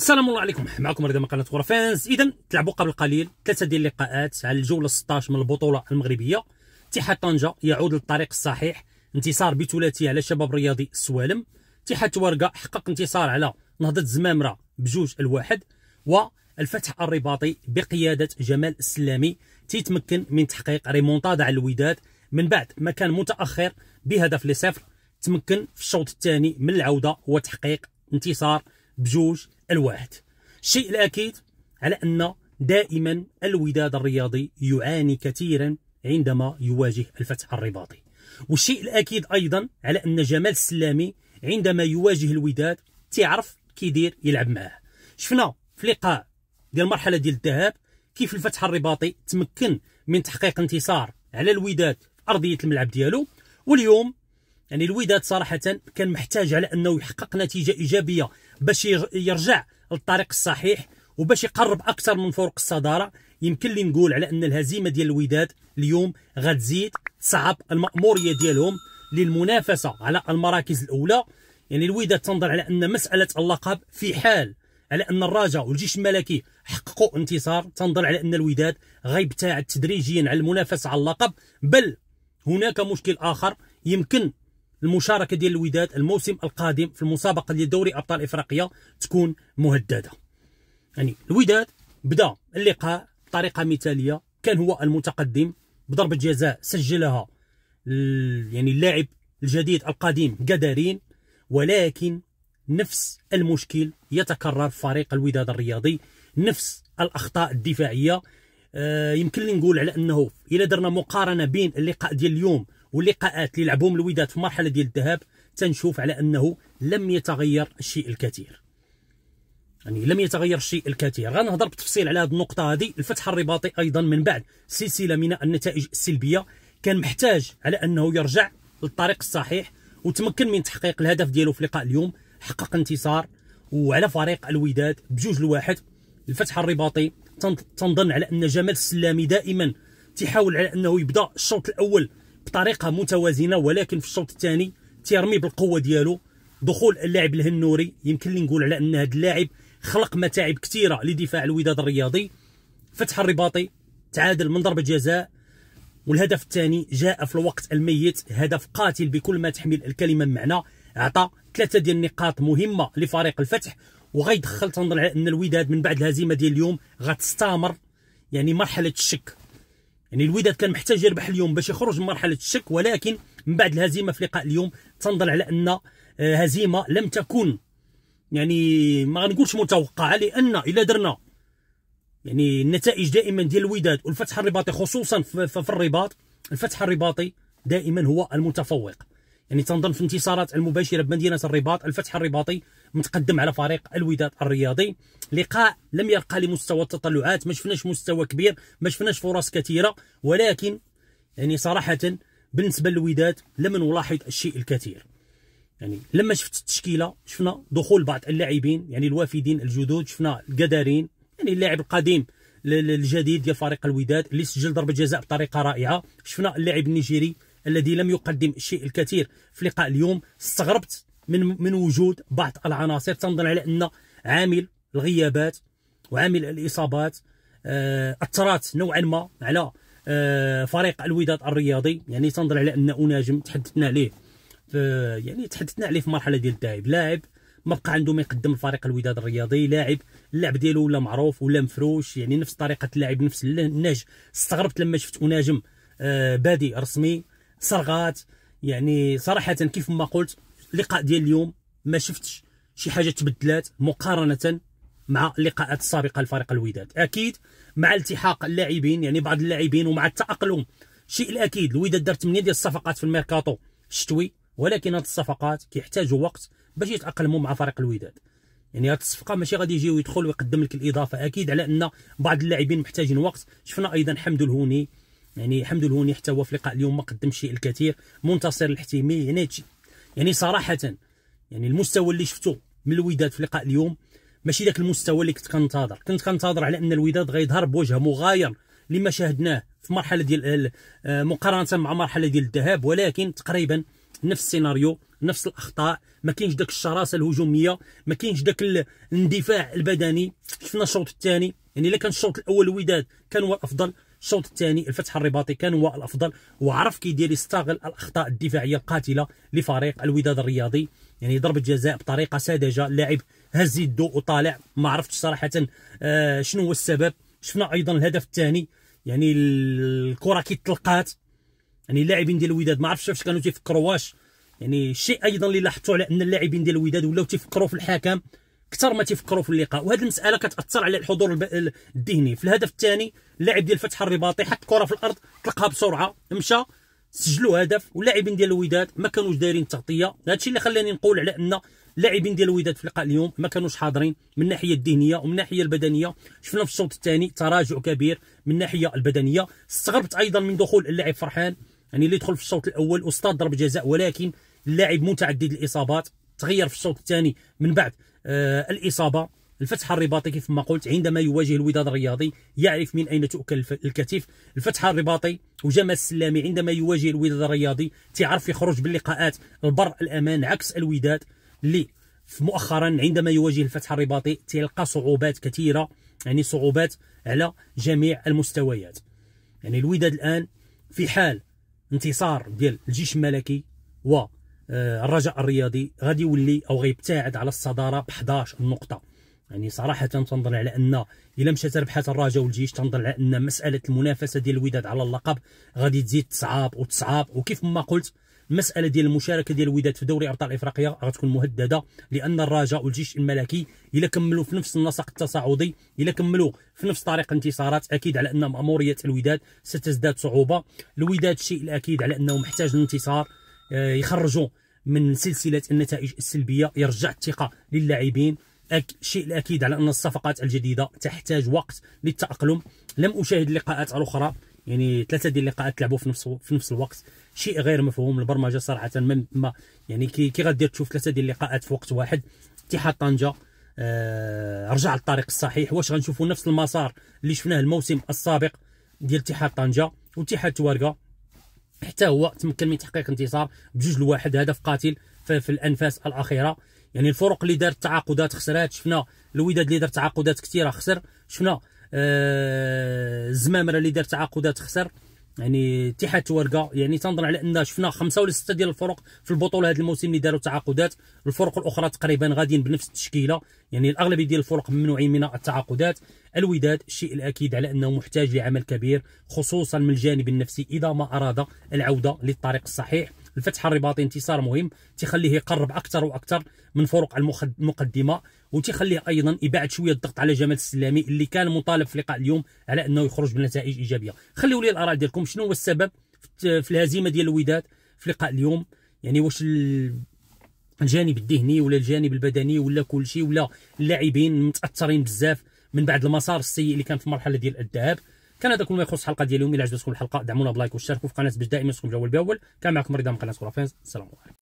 السلام الله عليكم معكم رضا من قناه فانز اذا تلعبوا قبل قليل ثلاثه ديال اللقاءات على الجوله 16 من البطوله المغربيه اتحاد طنجه يعود للطريق الصحيح انتصار بثلاثي على شباب رياضي السوالم اتحاد تورقه حقق انتصار على نهضه زمامره بجوج الواحد والفتح الرباطي بقياده جمال السلامي تيتمكن من تحقيق ريمونتادا على الوداد من بعد ما كان متاخر بهدف لصفر تمكن في الشوط الثاني من العوده وتحقيق انتصار بجوج الواحد الشيء الأكيد على أن دائما الوداد الرياضي يعاني كثيرا عندما يواجه الفتح الرباطي والشيء الأكيد أيضا على أن جمال السلامي عندما يواجه الوداد تيعرف كيدير يلعب معاه شفنا في لقاء ديال المرحلة ديال الذهاب كيف الفتح الرباطي تمكن من تحقيق انتصار على الوداد في أرضية الملعب ديالو واليوم يعني الوداد صراحه كان محتاج على انه يحقق نتيجه ايجابيه باش يرجع للطريق الصحيح وباش يقرب اكثر من فرق الصداره يمكن لي نقول على ان الهزيمه ديال الوداد اليوم غتزيد تصعب الماموريه ديالهم للمنافسه على المراكز الاولى يعني الوداد تنظر على ان مساله اللقب في حال على ان الرجاء والجيش الملكي حققوا انتصار تنظر على ان الوداد غيبتعد تدريجيا على المنافسه على اللقب بل هناك مشكل اخر يمكن المشاركه ديال الوداد الموسم القادم في المسابقه ديال دوري ابطال افريقيا تكون مهدده يعني الوداد بدا اللقاء بطريقه مثاليه كان هو المتقدم بضربه جزاء سجلها يعني اللاعب الجديد القديم قدارين ولكن نفس المشكل يتكرر في فريق الوداد الرياضي نفس الاخطاء الدفاعيه آه، يمكن لي نقول على انه الا درنا مقارنه بين اللقاء ديال اليوم واللقاءات اللي لعبهم الوداد في مرحله ديال الذهاب تنشوف على انه لم يتغير الشيء الكثير يعني لم يتغير الشيء الكثير غنهضر بالتفصيل على هذه النقطه هذه الفتح الرباطي ايضا من بعد سلسله من النتائج السلبيه كان محتاج على انه يرجع للطريق الصحيح وتمكن من تحقيق الهدف ديالو في لقاء اليوم حقق انتصار وعلى فريق الوداد بجوج لواحد الفتح الرباطي تنظن على ان جمال السلامي دائما تيحاول على انه يبدا الشوط الاول بطريقه متوازنه ولكن في الشوط الثاني تيرمي بالقوه ديالو دخول اللاعب الهنوري يمكن لي نقول على ان هذا اللاعب خلق متاعب كثيره لدفاع الوداد الرياضي فتح الرباطي تعادل من ضربه جزاء والهدف الثاني جاء في الوقت الميت هدف قاتل بكل ما تحمل الكلمه من معنى اعطى ثلاثه ديال النقاط مهمه لفريق الفتح وغيدخل تنظر على ان الوداد من بعد الهزيمه ديال اليوم غتستمر يعني مرحله الشك يعني الوداد كان محتاج يربح اليوم باش يخرج من مرحله الشك ولكن من بعد الهزيمه في لقاء اليوم تنظر على ان آه، هزيمه لم تكن يعني ما غنقولش متوقعه لان الا درنا يعني النتائج دائما ديال الوداد والفتح الرباطي خصوصا في الرباط الفتح الرباطي دائما هو المتفوق يعني تنظن في انتصارات المباشره بمدينه الرباط الفتح الرباطي متقدم على فريق الوداد الرياضي لقاء لم يرقى لمستوى التطلعات ما شفناش مستوى كبير ما شفناش فرص كثيره ولكن يعني صراحه بالنسبه للوداد لم نلاحظ الشيء الكثير يعني لما شفت التشكيله شفنا دخول بعض اللاعبين يعني الوافدين الجدد شفنا القدارين يعني اللاعب القديم الجديد ديال فريق الوداد اللي سجل ضربه جزاء بطريقه رائعه شفنا اللاعب النيجيري الذي لم يقدم الشيء الكثير في لقاء اليوم استغربت من من وجود بعض العناصر تنظن على ان عامل الغيابات وعامل الاصابات آه، اثرت نوعا ما على آه، فريق الوداد الرياضي يعني تنظر على ان اناجم تحدثنا عليه يعني تحدثنا عليه في مرحله ديال الداعب لاعب ما بقى عنده ما يقدم لفريق الوداد الرياضي لاعب اللعب ديالو ولا معروف ولا مفروش يعني نفس طريقه اللاعب نفس النهج استغربت لما شفت اناجم آه، بادي رسمي صرغات يعني صراحه كيف ما قلت اللقاء ديال اليوم ما شفتش شي حاجه تبدلات مقارنه مع اللقاءات السابقه لفريق الوداد اكيد مع التحاق اللاعبين يعني بعض اللاعبين ومع التاقلم شيء الاكيد الوداد دار 8 ديال الصفقات في الميركاتو الشتوي ولكن هذه الصفقات كيحتاجوا وقت باش يتاقلموا مع فريق الوداد يعني هذه الصفقه ماشي غادي يجي ويدخل ويقدم لك الاضافه اكيد على ان بعض اللاعبين محتاجين وقت شفنا ايضا حمد الهوني يعني حمد الهوني حتى هو في لقاء اليوم ما قدمش الكثير منتصر الحتيمي يعني يعني صراحه يعني المستوى اللي شفته من الوداد في لقاء اليوم ماشي ذاك المستوى اللي كنت كنتظر كنت كنتظر على ان الوداد غيظهر بوجه مغاير لما شاهدناه في مرحله ديال آه، آه، مقارنه مع مرحله ديال الذهاب ولكن تقريبا نفس السيناريو نفس الاخطاء ما كاينش داك الشراسه الهجوميه ما كاينش داك الاندفاع البدني شفنا الشوط الثاني يعني الا كان الشوط الاول الوداد كان هو الافضل الشوط الثاني الفتح الرباطي كان هو الافضل وعرف كيدير يستغل الاخطاء الدفاعيه القاتله لفريق الوداد الرياضي يعني ضربه جزاء بطريقه ساذجه اللاعب هز يده وطالع ما عرفتش صراحه آه شنو هو السبب شفنا ايضا الهدف الثاني يعني الكره كي تلقات يعني اللاعبين ديال الوداد ما عرفتش واش كانوا تيفكروا واش يعني الشيء ايضا اللي لاحظتوا على ان اللاعبين ديال الوداد ولاو تيفكروا في الحكم اكثر ما تيفكروا في اللقاء وهذه المساله كتاثر على الحضور الذهني في الهدف الثاني اللاعب ديال فتح الرباطي حط كره في الارض طلقها بسرعه مشى سجلوا هدف واللاعبين ديال الوداد ما كانوش دايرين التغطيه هادشي اللي خلاني نقول على ان اللاعبين ديال الوداد في اللقاء اليوم ما كانوش حاضرين من الناحيه الذهنيه ومن الناحيه البدنيه شفنا في الشوط الثاني تراجع كبير من الناحيه البدنيه استغربت ايضا من دخول اللاعب فرحان يعني اللي يدخل في الشوط الاول استاذ ضربه جزاء ولكن اللاعب متعدد الاصابات تغير في الشوط الثاني من بعد آه، الاصابه الفتح الرباطي كيف ما قلت عندما يواجه الوداد الرياضي يعرف من اين تؤكل الكتف الفتح الرباطي وجمال السلامي عندما يواجه الوداد الرياضي تيعرف يخرج باللقاءات البر الامان عكس الوداد اللي مؤخرا عندما يواجه الفتح الرباطي تلقى صعوبات كثيره يعني صعوبات على جميع المستويات يعني الوداد الان في حال انتصار ديال الجيش الملكي و آه، الرجاء الرياضي غادي يولي او غيبتعد على الصداره ب 11 نقطه يعني صراحه تنظن على ان الا مشات ربحات الرجاء والجيش تنظن على ان مساله المنافسه ديال الوداد على اللقب غادي تزيد تصعاب وتصعاب وكيف ما قلت مسألة ديال المشاركه ديال الوداد في دوري ابطال افريقيا غتكون مهدده لان الرجاء والجيش الملكي الا كملوا في نفس النسق التصاعدي الا كملوا في نفس طريق الانتصارات اكيد على ان ماموريه الوداد ستزداد صعوبه الوداد الشيء الاكيد على انه محتاج الانتصار آه، يخرجوا من سلسله النتائج السلبيه يرجع الثقه للاعبين الشيء الاكيد على ان الصفقات الجديده تحتاج وقت للتاقلم لم اشاهد اللقاءات الاخرى يعني ثلاثه ديال اللقاءات تلعبوا في نفس في نفس الوقت شيء غير مفهوم البرمجه صراحه ما يعني كي كي غدير تشوف ثلاثه ديال اللقاءات في وقت واحد اتحاد طنجه آه رجع للطريق الصحيح واش غنشوفوا نفس المسار اللي شفناه الموسم السابق ديال اتحاد طنجه واتحاد توارقه حتى هو تمكن من تحقيق انتصار بجوج لواحد هدف قاتل في, الانفاس الاخيره يعني الفرق اللي دارت تعاقدات خسرات شفنا الوداد اللي دار تعاقدات كثيره خسر شفنا آه، الزمامره آه اللي دار تعاقدات خسر يعني اتحاد ورقه يعني تنظر على ان شفنا خمسه ولا سته ديال الفرق في البطوله هذا الموسم اللي داروا تعاقدات الفرق الاخرى تقريبا غاديين بنفس التشكيله يعني الاغلبيه ديال الفرق ممنوعين من التعاقدات الوداد الشيء الاكيد على انه محتاج لعمل كبير خصوصا من الجانب النفسي اذا ما اراد العوده للطريق الصحيح الفتح الرباطي انتصار مهم تيخليه يقرب اكثر واكثر من فروق المقدمه وتيخليه ايضا يبعد شويه الضغط على جمال السلامي اللي كان مطالب في لقاء اليوم على انه يخرج بنتائج ايجابيه خليوا لي الاراء ديالكم شنو هو السبب في الهزيمه ديال الوداد في لقاء اليوم يعني واش الجانب الذهني ولا الجانب البدني ولا كل شيء ولا اللاعبين متاثرين بزاف من بعد المسار السيء اللي كان في المرحله ديال الذهاب كان هذا كل ما يخص الحلقه ديال اليوم الى عجبتكم الحلقه دعمونا بلايك واشتركوا في القناه باش دائما يوصلكم الاول باول كان معكم رضا من قناه كره السلام عليكم